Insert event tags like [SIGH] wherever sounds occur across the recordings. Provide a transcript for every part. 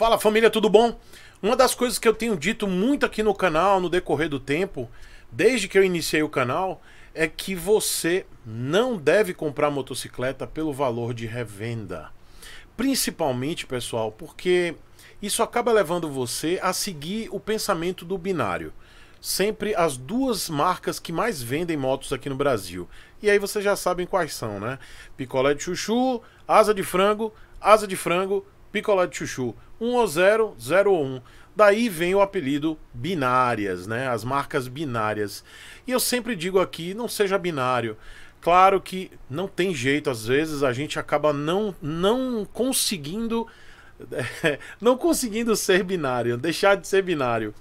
Fala família, tudo bom? Uma das coisas que eu tenho dito muito aqui no canal no decorrer do tempo, desde que eu iniciei o canal, é que você não deve comprar motocicleta pelo valor de revenda. Principalmente, pessoal, porque isso acaba levando você a seguir o pensamento do binário. Sempre as duas marcas que mais vendem motos aqui no Brasil. E aí vocês já sabem quais são, né? Picolé de chuchu, asa de frango, asa de frango, picolé de chuchu 1 ou 0, 0 ou 1. Daí vem o apelido binárias, né? As marcas binárias. E eu sempre digo aqui, não seja binário. Claro que não tem jeito, às vezes a gente acaba não, não conseguindo [LAUGHS] não conseguindo ser binário, deixar de ser binário.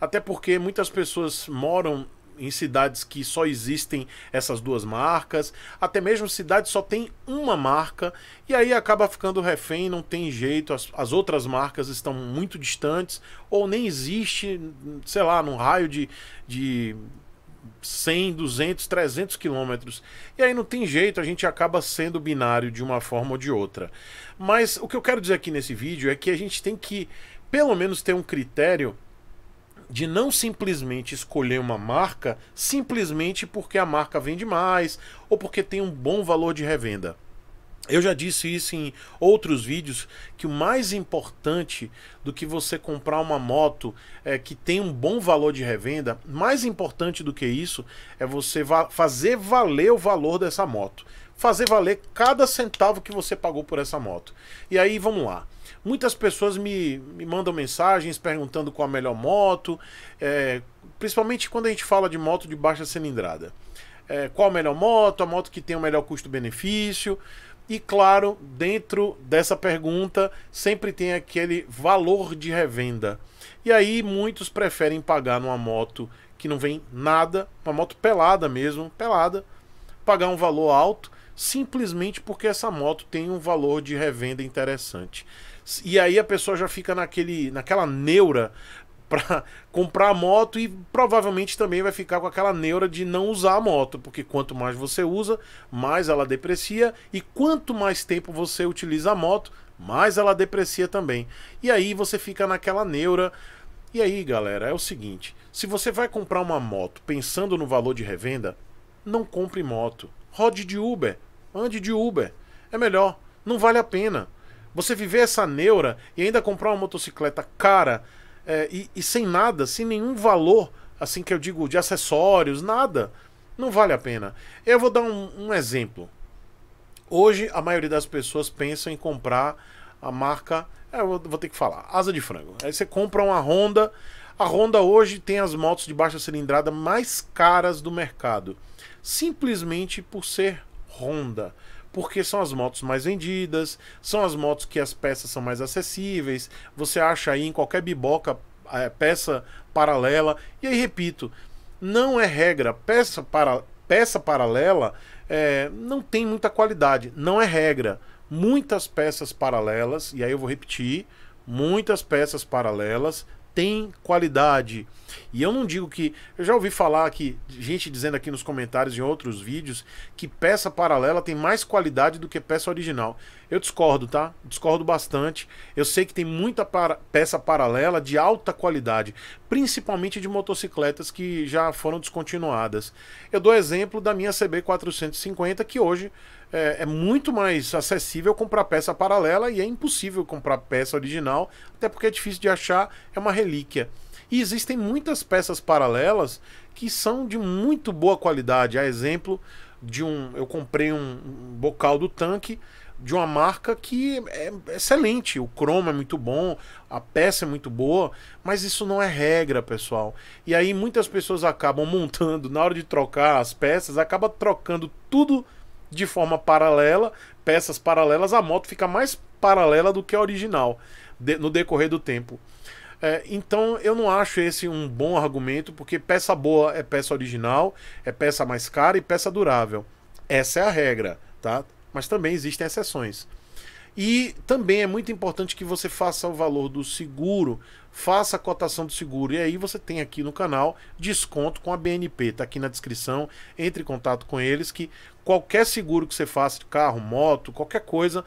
Até porque muitas pessoas moram em cidades que só existem essas duas marcas, até mesmo cidades só tem uma marca e aí acaba ficando refém, não tem jeito, as, as outras marcas estão muito distantes ou nem existe, sei lá, num raio de, de 100, 200, 300 quilômetros. E aí não tem jeito, a gente acaba sendo binário de uma forma ou de outra. Mas o que eu quero dizer aqui nesse vídeo é que a gente tem que, pelo menos, ter um critério de não simplesmente escolher uma marca simplesmente porque a marca vende mais ou porque tem um bom valor de revenda. Eu já disse isso em outros vídeos que o mais importante do que você comprar uma moto é, que tem um bom valor de revenda, mais importante do que isso é você va fazer valer o valor dessa moto fazer valer cada centavo que você pagou por essa moto. E aí, vamos lá. Muitas pessoas me, me mandam mensagens perguntando qual a melhor moto, é, principalmente quando a gente fala de moto de baixa cilindrada. É, qual a melhor moto, a moto que tem o melhor custo-benefício. E claro, dentro dessa pergunta sempre tem aquele valor de revenda. E aí muitos preferem pagar numa moto que não vem nada, uma moto pelada mesmo, pelada, pagar um valor alto simplesmente porque essa moto tem um valor de revenda interessante. E aí a pessoa já fica naquele, naquela neura [LAUGHS] para comprar a moto e provavelmente também vai ficar com aquela neura de não usar a moto, porque quanto mais você usa, mais ela deprecia e quanto mais tempo você utiliza a moto, mais ela deprecia também. E aí você fica naquela neura. E aí, galera, é o seguinte, se você vai comprar uma moto pensando no valor de revenda, não compre moto. Rode de Uber, ande de Uber. É melhor, não vale a pena. Você viver essa neura e ainda comprar uma motocicleta cara é, e, e sem nada, sem nenhum valor, assim que eu digo, de acessórios, nada, não vale a pena. Eu vou dar um, um exemplo. Hoje a maioria das pessoas pensa em comprar a marca. É, eu vou ter que falar, asa de frango. Aí você compra uma Honda a Honda hoje tem as motos de baixa cilindrada mais caras do mercado, simplesmente por ser Honda, porque são as motos mais vendidas, são as motos que as peças são mais acessíveis, você acha aí em qualquer biboca é, peça paralela. E aí, repito, não é regra, peça, para, peça paralela é, não tem muita qualidade, não é regra. Muitas peças paralelas, e aí eu vou repetir, muitas peças paralelas tem qualidade. E eu não digo que. Eu já ouvi falar que gente dizendo aqui nos comentários em outros vídeos que peça paralela tem mais qualidade do que peça original. Eu discordo, tá? Discordo bastante. Eu sei que tem muita para, peça paralela de alta qualidade, principalmente de motocicletas que já foram descontinuadas. Eu dou exemplo da minha CB450, que hoje é, é, muito mais acessível comprar peça paralela e é impossível comprar peça original, até porque é difícil de achar, é uma relíquia. E existem muitas peças paralelas que são de muito boa qualidade. A exemplo de um. Eu comprei um, um bocal do tanque de uma marca que é, é excelente. O cromo é muito bom, a peça é muito boa, mas isso não é regra, pessoal. E aí muitas pessoas acabam [LAUGHS] montando, na hora de trocar as peças, acaba trocando tudo de forma paralela, peças paralelas, a moto fica mais paralela do que a original de, no decorrer do tempo. É, então eu não acho esse um bom argumento, porque peça boa é peça original, é peça mais cara e peça durável. Essa é a regra, tá? Mas também existem exceções. E também é muito importante que você faça o valor do seguro, faça a cotação do seguro. E aí você tem aqui no canal desconto com a BNP, tá aqui na descrição. Entre em contato com eles que qualquer seguro que você faça de carro, moto, qualquer coisa,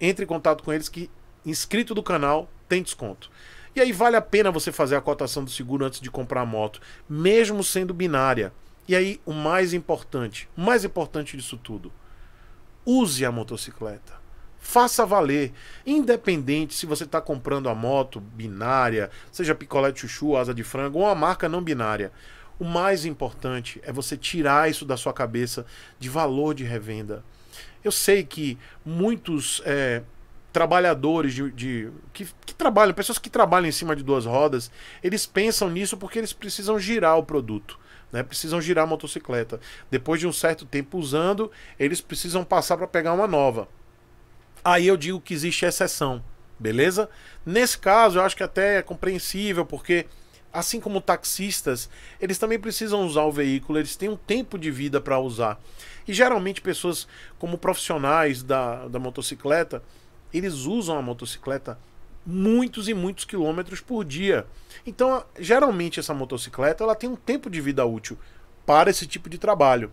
entre em contato com eles que inscrito do canal tem desconto. E aí vale a pena você fazer a cotação do seguro antes de comprar a moto, mesmo sendo binária. E aí o mais importante, o mais importante disso tudo, use a motocicleta. Faça valer, independente se você está comprando a moto binária, seja picolé de chuchu, asa de frango ou uma marca não binária. O mais importante é você tirar isso da sua cabeça de valor de revenda. Eu sei que muitos é, trabalhadores de, de que, que, trabalham, pessoas que trabalham em cima de duas rodas, eles pensam nisso porque eles precisam girar o produto. Né, precisam girar a motocicleta. Depois de um certo tempo usando, eles precisam passar para pegar uma nova. Aí eu digo que existe exceção, beleza? Nesse caso, eu acho que até é compreensível, porque assim como taxistas, eles também precisam usar o veículo, eles têm um tempo de vida para usar. E geralmente pessoas como profissionais da, da motocicleta, eles usam a motocicleta muitos e muitos quilômetros por dia. Então, geralmente essa motocicleta, ela tem um tempo de vida útil para esse tipo de trabalho.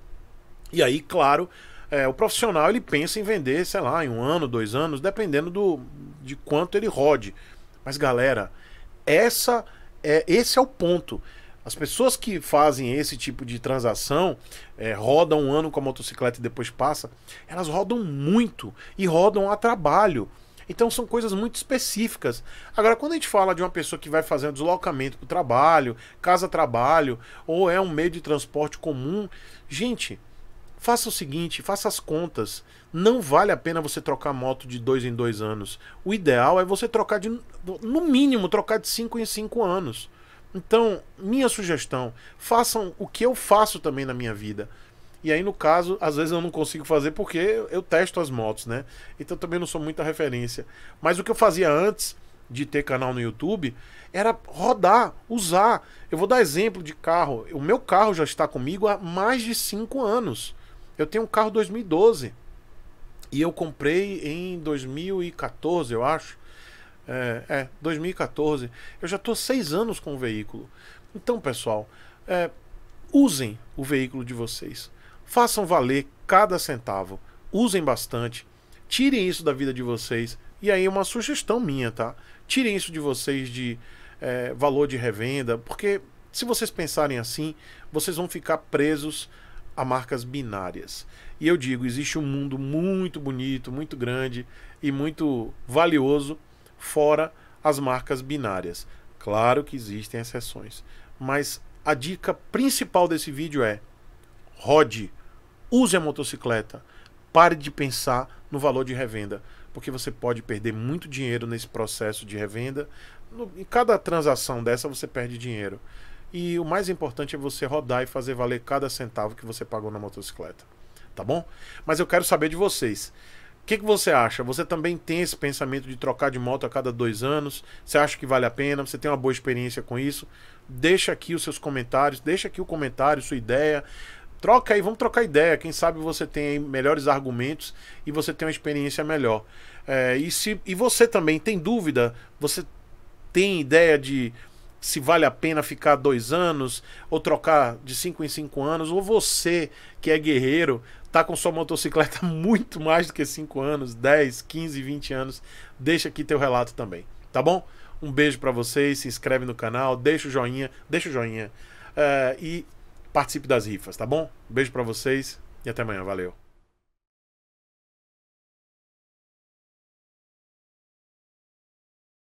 E aí, claro, é, o profissional ele pensa em vender, sei lá, em um ano, dois anos, dependendo do, de quanto ele rode. Mas galera, essa é, esse é o ponto. As pessoas que fazem esse tipo de transação, é, rodam um ano com a motocicleta e depois passa, elas rodam muito e rodam a trabalho. Então são coisas muito específicas. Agora, quando a gente fala de uma pessoa que vai fazer um deslocamento para o trabalho, casa-trabalho, ou é um meio de transporte comum, gente, Faça o seguinte, faça as contas. Não vale a pena você trocar moto de dois em dois anos. O ideal é você trocar de. No mínimo, trocar de cinco em cinco anos. Então, minha sugestão, façam o que eu faço também na minha vida. E aí, no caso, às vezes eu não consigo fazer porque eu testo as motos, né? Então também não sou muita referência. Mas o que eu fazia antes de ter canal no YouTube era rodar, usar. Eu vou dar exemplo de carro. O meu carro já está comigo há mais de cinco anos. Eu tenho um carro 2012 e eu comprei em 2014, eu acho. É, é 2014. Eu já estou seis anos com o veículo. Então, pessoal, é, usem o veículo de vocês. Façam valer cada centavo. Usem bastante. Tirem isso da vida de vocês. E aí, uma sugestão minha, tá? Tirem isso de vocês de é, valor de revenda, porque se vocês pensarem assim, vocês vão ficar presos a marcas binárias. E eu digo, existe um mundo muito bonito, muito grande e muito valioso fora as marcas binárias. Claro que existem exceções, mas a dica principal desse vídeo é: rode, use a motocicleta, pare de pensar no valor de revenda, porque você pode perder muito dinheiro nesse processo de revenda. Em cada transação dessa você perde dinheiro. E o mais importante é você rodar e fazer valer cada centavo que você pagou na motocicleta. Tá bom? Mas eu quero saber de vocês. O que, que você acha? Você também tem esse pensamento de trocar de moto a cada dois anos? Você acha que vale a pena? Você tem uma boa experiência com isso? Deixa aqui os seus comentários, deixa aqui o comentário, sua ideia troca aí, vamos trocar ideia. Quem sabe você tem melhores argumentos e você tem uma experiência melhor. É, e, se, e você também tem dúvida, você tem ideia de se vale a pena ficar dois anos ou trocar de cinco em cinco anos, ou você que é guerreiro tá com sua motocicleta [LAUGHS] muito mais do que cinco anos, 10, 15, 20 anos, deixa aqui teu relato também, tá bom? Um beijo para vocês, se inscreve no canal, deixa o joinha, deixa o joinha uh, e participe das rifas, tá bom? beijo para vocês e até amanhã, valeu.